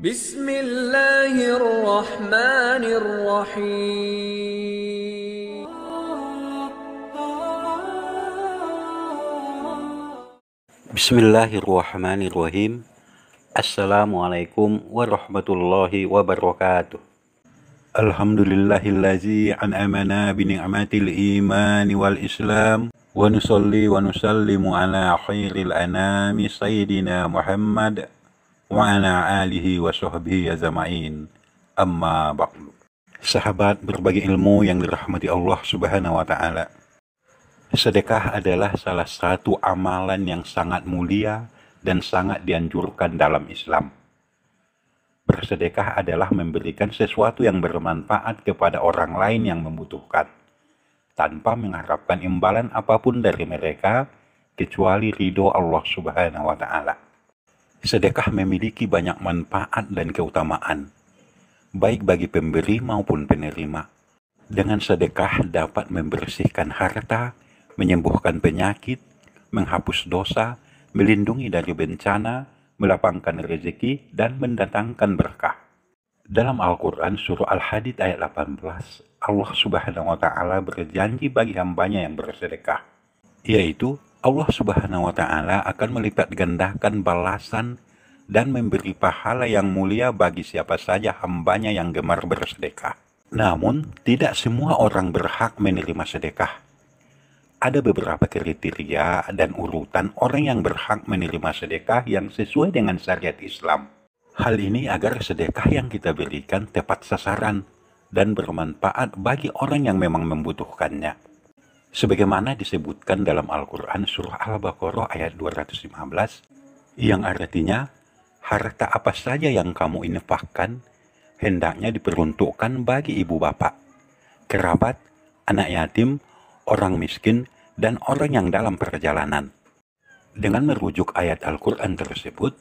بسم الله الرحمن الرحيم بسم الله الرحمن الرحيم السلام عليكم ورحمة الله وبركاته الحمد لله الذي أنعمنا بنعمة الإيمان والإسلام ونصلي ونسلم على خير الأنام سيدنا محمد وعلى آله وصحbihi ajma'in amma ba'du Sahabat berbagi ilmu yang dirahmati Allah Subhanahu wa taala. Sedekah adalah salah satu amalan yang sangat mulia dan sangat dianjurkan dalam Islam. Bersedekah adalah memberikan sesuatu yang bermanfaat kepada orang lain yang membutuhkan, tanpa mengharapkan imbalan apapun dari mereka kecuali ridho Allah Subhanahu wa Ta'ala sedekah memiliki banyak manfaat dan keutamaan, baik bagi pemberi maupun penerima. Dengan sedekah dapat membersihkan harta, menyembuhkan penyakit, menghapus dosa, melindungi dari bencana, melapangkan rezeki, dan mendatangkan berkah. Dalam Al-Quran Surah Al-Hadid ayat 18, Allah subhanahu wa ta'ala berjanji bagi hambanya yang bersedekah, yaitu Allah Subhanahu wa taala akan melipat gandakan balasan dan memberi pahala yang mulia bagi siapa saja hambanya yang gemar bersedekah. Namun, tidak semua orang berhak menerima sedekah. Ada beberapa kriteria dan urutan orang yang berhak menerima sedekah yang sesuai dengan syariat Islam. Hal ini agar sedekah yang kita berikan tepat sasaran dan bermanfaat bagi orang yang memang membutuhkannya sebagaimana disebutkan dalam Al-Quran Surah Al-Baqarah ayat 215 yang artinya harta apa saja yang kamu infakkan hendaknya diperuntukkan bagi ibu bapak, kerabat, anak yatim, orang miskin, dan orang yang dalam perjalanan. Dengan merujuk ayat Al-Quran tersebut,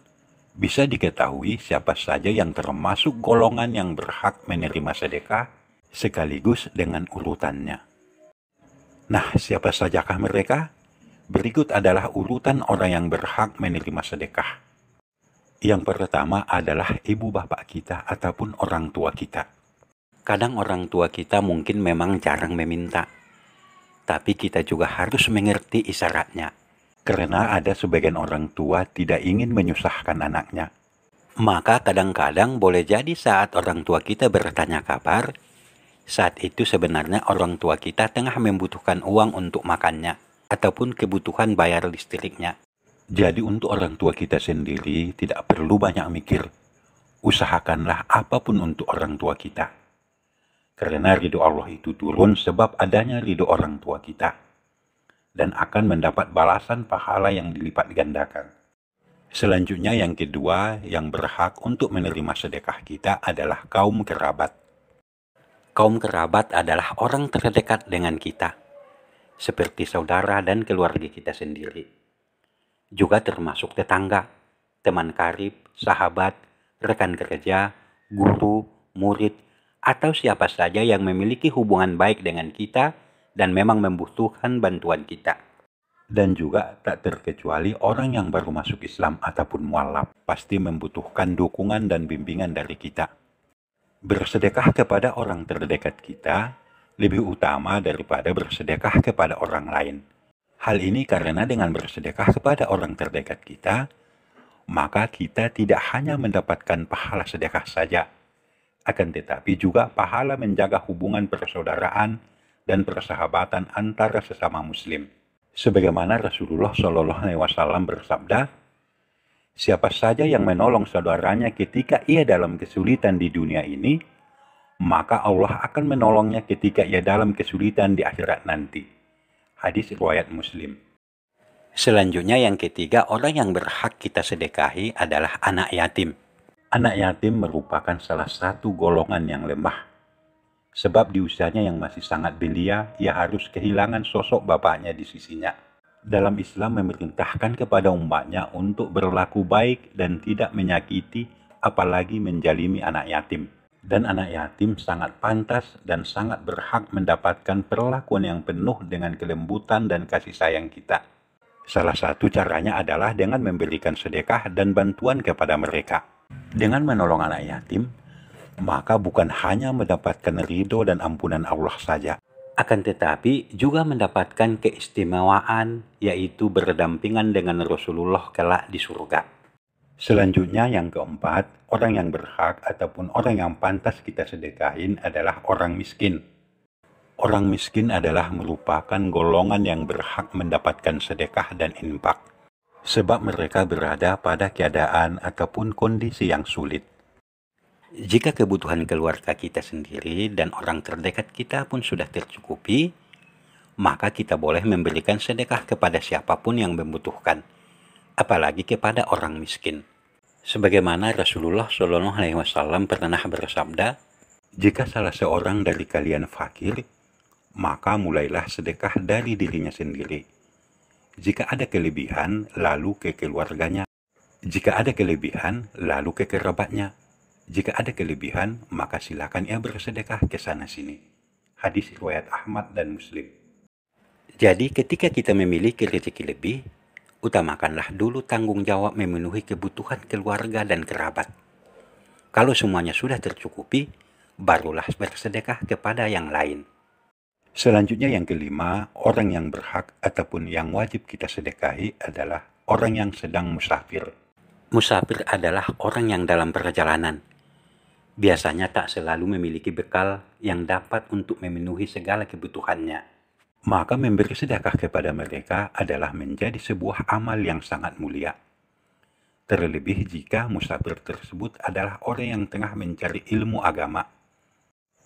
bisa diketahui siapa saja yang termasuk golongan yang berhak menerima sedekah sekaligus dengan urutannya. Nah, siapa sajakah mereka? Berikut adalah urutan orang yang berhak menerima sedekah. Yang pertama adalah ibu bapak kita ataupun orang tua kita. Kadang orang tua kita mungkin memang jarang meminta, tapi kita juga harus mengerti isyaratnya. Karena ada sebagian orang tua tidak ingin menyusahkan anaknya. Maka kadang-kadang boleh jadi saat orang tua kita bertanya kabar, saat itu sebenarnya orang tua kita tengah membutuhkan uang untuk makannya ataupun kebutuhan bayar listriknya. Jadi untuk orang tua kita sendiri tidak perlu banyak mikir. Usahakanlah apapun untuk orang tua kita. Karena ridho Allah itu turun sebab adanya ridho orang tua kita. Dan akan mendapat balasan pahala yang dilipat gandakan. Selanjutnya yang kedua yang berhak untuk menerima sedekah kita adalah kaum kerabat kaum kerabat adalah orang terdekat dengan kita, seperti saudara dan keluarga kita sendiri. Juga termasuk tetangga, teman karib, sahabat, rekan kerja, guru, murid, atau siapa saja yang memiliki hubungan baik dengan kita dan memang membutuhkan bantuan kita. Dan juga tak terkecuali orang yang baru masuk Islam ataupun mualaf pasti membutuhkan dukungan dan bimbingan dari kita bersedekah kepada orang terdekat kita lebih utama daripada bersedekah kepada orang lain. Hal ini karena dengan bersedekah kepada orang terdekat kita, maka kita tidak hanya mendapatkan pahala sedekah saja, akan tetapi juga pahala menjaga hubungan persaudaraan dan persahabatan antara sesama muslim. Sebagaimana Rasulullah Shallallahu Alaihi Wasallam bersabda, Siapa saja yang menolong saudaranya ketika ia dalam kesulitan di dunia ini, maka Allah akan menolongnya ketika ia dalam kesulitan di akhirat nanti. Hadis riwayat Muslim. Selanjutnya yang ketiga, orang yang berhak kita sedekahi adalah anak yatim. Anak yatim merupakan salah satu golongan yang lemah. Sebab di usianya yang masih sangat belia, ia harus kehilangan sosok bapaknya di sisinya dalam Islam memerintahkan kepada umatnya untuk berlaku baik dan tidak menyakiti apalagi menjalimi anak yatim. Dan anak yatim sangat pantas dan sangat berhak mendapatkan perlakuan yang penuh dengan kelembutan dan kasih sayang kita. Salah satu caranya adalah dengan memberikan sedekah dan bantuan kepada mereka. Dengan menolong anak yatim, maka bukan hanya mendapatkan ridho dan ampunan Allah saja, akan tetapi juga mendapatkan keistimewaan yaitu berdampingan dengan Rasulullah kelak di surga. Selanjutnya yang keempat, orang yang berhak ataupun orang yang pantas kita sedekahin adalah orang miskin. Orang miskin adalah merupakan golongan yang berhak mendapatkan sedekah dan infak, sebab mereka berada pada keadaan ataupun kondisi yang sulit. Jika kebutuhan keluarga kita sendiri dan orang terdekat kita pun sudah tercukupi, maka kita boleh memberikan sedekah kepada siapapun yang membutuhkan, apalagi kepada orang miskin. Sebagaimana Rasulullah Shallallahu Alaihi Wasallam pernah bersabda, jika salah seorang dari kalian fakir, maka mulailah sedekah dari dirinya sendiri. Jika ada kelebihan, lalu ke keluarganya. Jika ada kelebihan, lalu ke kerabatnya jika ada kelebihan, maka silakan ia bersedekah ke sana sini. Hadis riwayat Ahmad dan Muslim. Jadi ketika kita memiliki rezeki lebih, utamakanlah dulu tanggung jawab memenuhi kebutuhan keluarga dan kerabat. Kalau semuanya sudah tercukupi, barulah bersedekah kepada yang lain. Selanjutnya yang kelima, orang yang berhak ataupun yang wajib kita sedekahi adalah orang yang sedang musafir. Musafir adalah orang yang dalam perjalanan, biasanya tak selalu memiliki bekal yang dapat untuk memenuhi segala kebutuhannya. Maka memberi sedekah kepada mereka adalah menjadi sebuah amal yang sangat mulia. Terlebih jika musafir tersebut adalah orang yang tengah mencari ilmu agama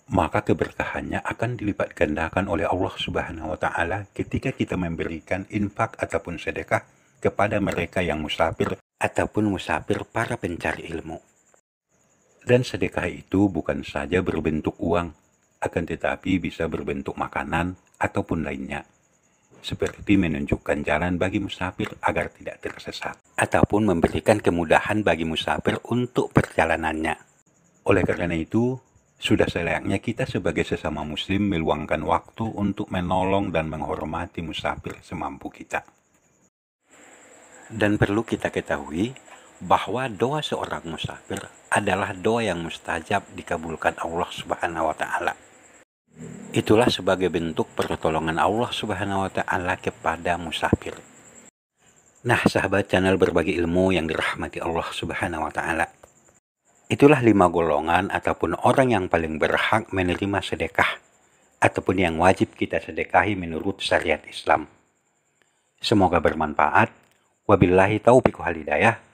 maka keberkahannya akan dilipat gandakan oleh Allah Subhanahu wa taala ketika kita memberikan infak ataupun sedekah kepada mereka yang musafir ataupun musafir para pencari ilmu. Dan sedekah itu bukan saja berbentuk uang, akan tetapi bisa berbentuk makanan ataupun lainnya. Seperti menunjukkan jalan bagi musafir agar tidak tersesat, ataupun memberikan kemudahan bagi musafir untuk perjalanannya. Oleh karena itu, sudah selayaknya kita sebagai sesama muslim meluangkan waktu untuk menolong dan menghormati musafir semampu kita. Dan perlu kita ketahui bahwa doa seorang musafir adalah doa yang mustajab dikabulkan Allah Subhanahu wa taala. Itulah sebagai bentuk pertolongan Allah Subhanahu wa taala kepada musafir. Nah, sahabat channel berbagi ilmu yang dirahmati Allah Subhanahu wa taala. Itulah lima golongan ataupun orang yang paling berhak menerima sedekah ataupun yang wajib kita sedekahi menurut syariat Islam. Semoga bermanfaat. Wabillahi taufiq wal hidayah.